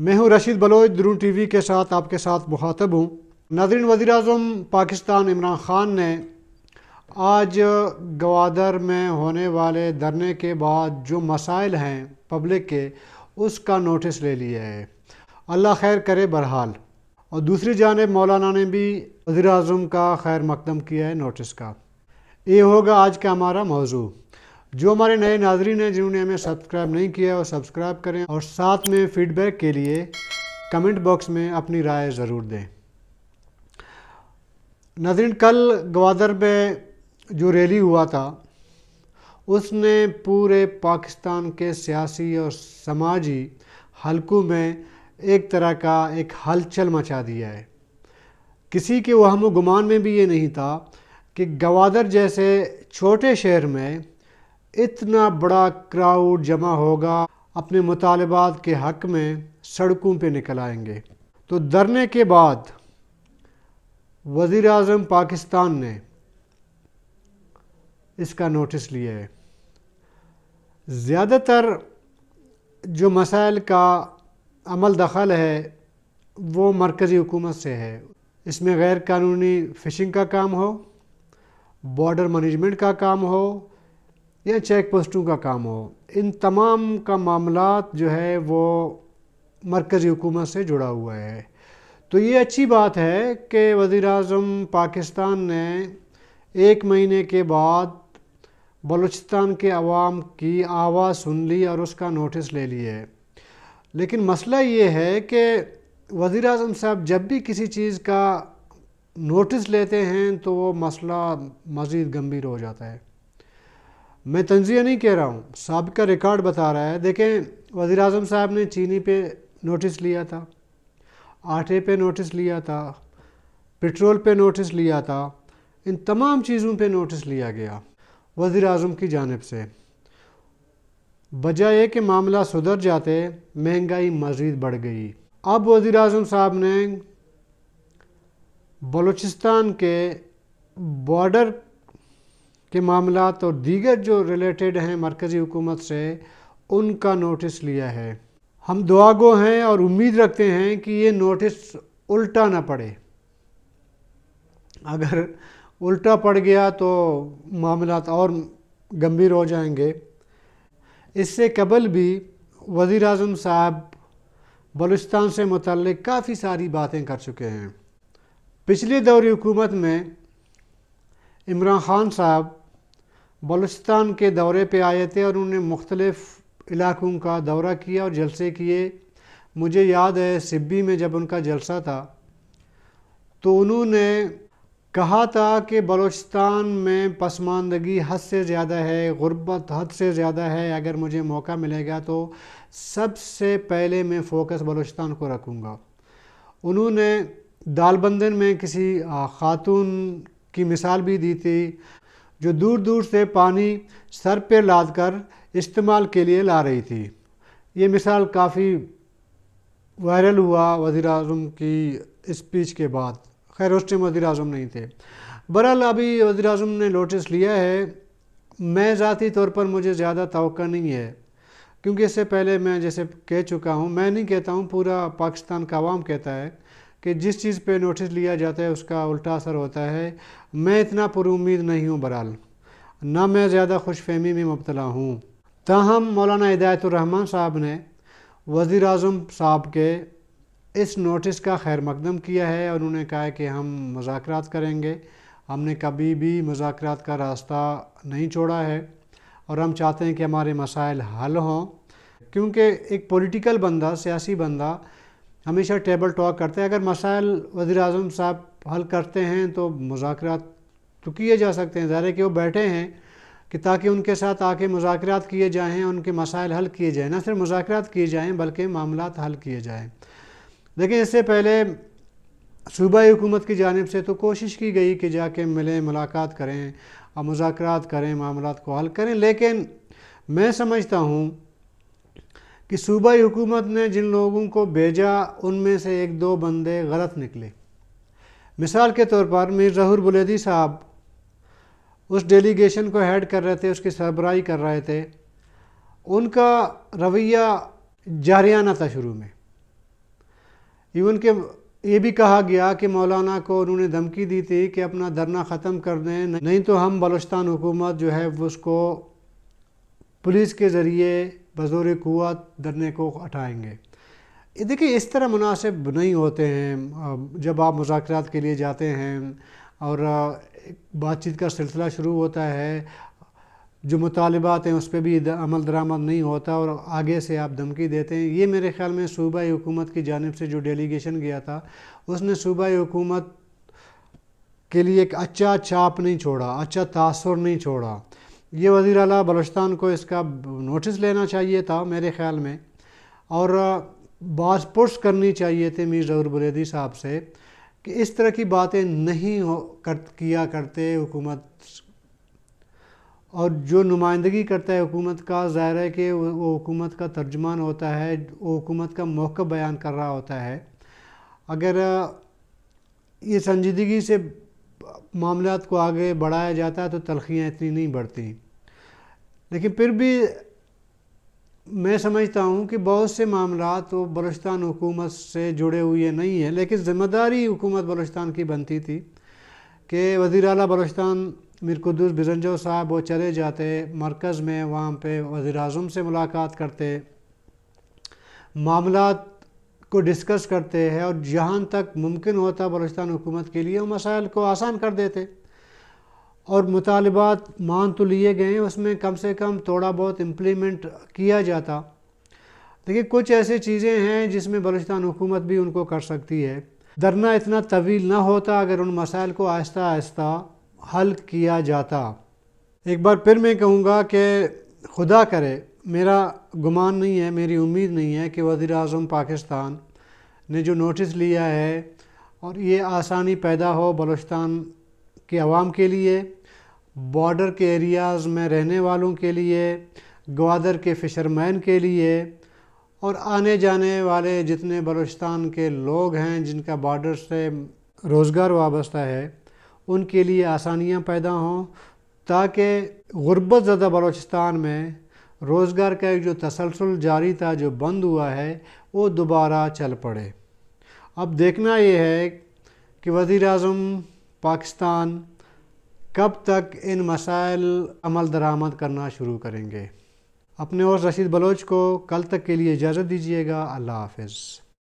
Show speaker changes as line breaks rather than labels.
मैं हूं Rashid Bloch T TV के साथ आपके साथ मुखातब हूं नाजरन वज़ी अजम पाकिस्तान इमरान ख़ान ने आज गवादर में होने वाले धरने के बाद जो मसाइल हैं पब्लिक के उसका नोटिस ले लिया है अल्लाह खैर करे बहरहाल और दूसरी जानब मौलाना ने भी वज़ी अजम का खैर मकदम किया है नोटिस का ये होगा आज का हमारा मौजू जो हमारे नए नाजरीन हैं जिन्होंने हमें सब्सक्राइब नहीं किया और सब्सक्राइब करें और साथ में फीडबैक के लिए कमेंट बॉक्स में अपनी राय ज़रूर दें नाजरीन कल गवादर में जो रैली हुआ था उसने पूरे पाकिस्तान के सियासी और समाजी हलकों में एक तरह का एक हलचल मचा दिया है किसी के वहम गुमान में भी ये नहीं था कि गवादर जैसे छोटे शहर में इतना बड़ा क्राउड जमा होगा अपने मुतालबात के हक़ में सड़कों पे निकल आएंगे तो धरने के बाद वज़ी अजम पाकिस्तान ने इसका नोटिस लिया है ज़्यादातर जो मसाइल का अमल दखल है वो मरकज़ी हुकूमत से है इसमें गैर कानूनी फ़िशिंग का काम हो बॉर्डर मैनेजमेंट का काम हो या चेक पोस्टों का काम हो इन तमाम का मामला जो है वो मरकज़ी हुकूमत से जुड़ा हुआ है तो ये अच्छी बात है कि वज़ी अजम पाकिस्तान ने एक महीने के बाद बलूचिस्तान के आवाम की आवाज़ सुन ली और उसका नोटिस ले है लेकिन मसला ये है कि वज़ी अजम साहब जब भी किसी चीज़ का नोटिस लेते हैं तो वो मसला मज़ीद गंभीर हो जाता है मैं तंजिया नहीं कह रहा हूँ सबका रिकॉर्ड बता रहा है देखें वज़ी अजम साहब ने चीनी पे नोटिस लिया था आटे पे नोटिस लिया था पेट्रोल पे नोटिस लिया था इन तमाम चीज़ों पे नोटिस लिया गया वज़ी अजम की जानब से वजह यह कि मामला सुधर जाते महंगाई मज़ीद बढ़ गई अब वज़ी अजम साहब ने बलूचिस्तान के बॉर्डर के मामला और दीगर जो रिलेटेड हैं मरकज़ी हुकूमत से उनका नोटिस लिया है हम दुआगो हैं और उम्मीद रखते हैं कि ये नोटिस उल्टा ना पड़े अगर उल्टा पड़ गया तो मामला और गंभीर हो जाएंगे इससे कबल भी वज़ी अजम साहब बलुस्तान से मुतल काफ़ी सारी बातें कर चुके हैं पिछले दौरी हुकूमत में इमरान ख़ान साहब बलूचिस्तान के दौरे पे आए थे और उन्होंने मुख्तलफ़ इलाकों का दौरा किया और जलसे किए मुझे याद है सिब्बी में जब उनका जलसा था तो उन्होंने कहा था कि बलूचिस्तान में पसमानदगी हद से ज़्यादा है गुर्बत हद से ज़्यादा है अगर मुझे मौका मिलेगा तो सबसे पहले मैं फ़ोकस बलूचिस्तान को रखूँगा उन्होंने दालबंदन में किसी ख़ातून की मिसाल भी दी थी जो दूर दूर से पानी सर पे कर इस्तेमाल के लिए ला रही थी ये मिसाल काफ़ी वायरल हुआ वज़ी अजम की स्पीच के बाद खैर उस टाइम वज़ी अजम नहीं थे बहरहाल अभी वज़ी अजम ने नोटिस लिया है मैं ज़ाती तौर पर मुझे ज़्यादा तो नहीं है क्योंकि इससे पहले मैं जैसे कह चुका हूँ मैं नहीं कहता हूँ पूरा पाकिस्तान का आवाम कहता है कि जिस चीज़ पे नोटिस लिया जाता है उसका उल्टा असर होता है मैं इतना पुरुद नहीं हूँ बहरहाल ना मैं ज़्यादा खुश फहमी में मुबतला हूँ ताहम मौलाना हिदायतरहमान साहब ने वज़ी अजम साहब के इस नोटिस का खैर मकदम किया है और उन्होंने कहा है कि हम मजाक करेंगे हमने कभी भी मजाक का रास्ता नहीं छोड़ा है और हम चाहते हैं कि हमारे मसाइल हल हों क्योंकि एक पॉलिटिकल बंदा सियासी बंदा हमेशा टेबल टॉक करते हैं अगर मसाइल वज़ी अजम साहब हल करते हैं तो मुजाकर तो किए जा सकते हैं ज़ाहिर है कि वो बैठे हैं कि ताकि उनके साथ आके मुजाकर किए जाएँ उनके मसाइल हल किए जाएँ ना सिर्फ मुजाकर किए जाएँ बल्कि मामला हल किए जाएँ लेकिन इससे पहले सूबाई हुकूमत की जानब से तो कोशिश की गई कि जाके मिलें मुलाकात करें और मुजाकर करें मामला को हल करें लेकिन मैं समझता हूँ कि सूबाई हुकूमत ने जिन लोगों को भेजा उनमें से एक दो बंदे गलत निकले मिसाल के तौर पर मीर जहूर बुलेदी साहब उस डेलीगेशन को हेड कर रहे थे उसकी सरबराही कर रहे थे उनका रवैया जारियाना था शुरू में इवन के ये भी कहा गया कि मौलाना को उन्होंने धमकी दी थी कि अपना धरना ख़त्म कर दें नहीं तो हम बलोचस्तान हुकूमत जो है उसको पुलिस के ज़रिए बजोर क़ुत धरने को हटाएँगे देखिए इस तरह मुनासिब नहीं होते हैं जब आप मुजाकर के लिए जाते हैं और बातचीत का सिलसिला शुरू होता है जो मुतालबात हैं उस पर भी अमल दरामद नहीं होता और आगे से आप धमकी देते हैं ये मेरे ख्याल में सूबाई हुकूमत की जानब से जो डेलीगेशन गया था उसने सूबाई हुकूमत के लिए एक अच्छा छाप नहीं छोड़ा अच्छा तासर नहीं छोड़ा ये वज़ी अला बलोचस्तान को इसका नोटिस लेना चाहिए था मेरे ख़्याल में और बास पुष्ट करनी चाहिए थी मीर ज़हूर बुरेदी साहब से कि इस तरह की बातें नहीं हो कर किया करते हुकूमत और जो नुमाइंदगी करता है हुकूमत का ज़ाहिर है कि वो हुकूमत का तर्जमान होता है वो हुकूमत का मौक़ बयान कर रहा होता है अगर ये संजीदगी से मामला को आगे बढ़ाया जाता है तो तलखियाँ इतनी नहीं बढ़ती लेकिन फिर भी मैं समझता हूँ कि बहुत से मामला तो बलूचस्तान हुकूमत से जुड़े हुए नहीं हैं लेकिन ज़िम्मेदारी हुकूमत बलूचस्तान की बनती थी कि वज़ी अला बलूचस्तान मीर बिरंजो साहब वो चले जाते मरकज़ में वहाँ पे वज़ी अजम से मुलाकात करते मामला को डिस्कस करते हैं और जहाँ तक मुमकिन होता बलूचस्तान हुकूमत के लिए वो मसाइल को आसान कर देते और मुतालबात मान तो लिए गए उसमें कम से कम थोड़ा बहुत इम्प्लीमेंट किया जाता देखिए कुछ ऐसी चीज़ें हैं जिसमें बलूचिस्तान हुकूमत भी उनको कर सकती है धरना इतना तवील ना होता अगर उन मसाइल को आहिस्ता आहिस्ता हल किया जाता एक बार फिर मैं कहूँगा कि खुदा करे मेरा गुमान नहीं है मेरी उम्मीद नहीं है कि वज़ी अजम पाकिस्तान ने जो नोटिस लिया है और ये आसानी पैदा हो बलूचिस्तान के आवाम के लिए बॉर्डर के एरियाज़ में रहने वालों के लिए ग्वादर के फ़िशरमैन के लिए और आने जाने वाले जितने बलोचिस्तान के लोग हैं जिनका बॉर्डर से रोज़गार वाबस्ता है उनके लिए आसानियाँ पैदा हों ताकि गुरबत ज़दा बलोचिस्तान में रोज़गार का एक जो तसलसल जारी था जो बंद हुआ है वो दोबारा चल पड़े अब देखना ये है कि वज़ी अजम पाकिस्तान कब तक इन मसाइल अमल दरामद करना शुरू करेंगे अपने और रशीद बलोच को कल तक के लिए इजाज़त दीजिएगा अल्लाह हाफिज़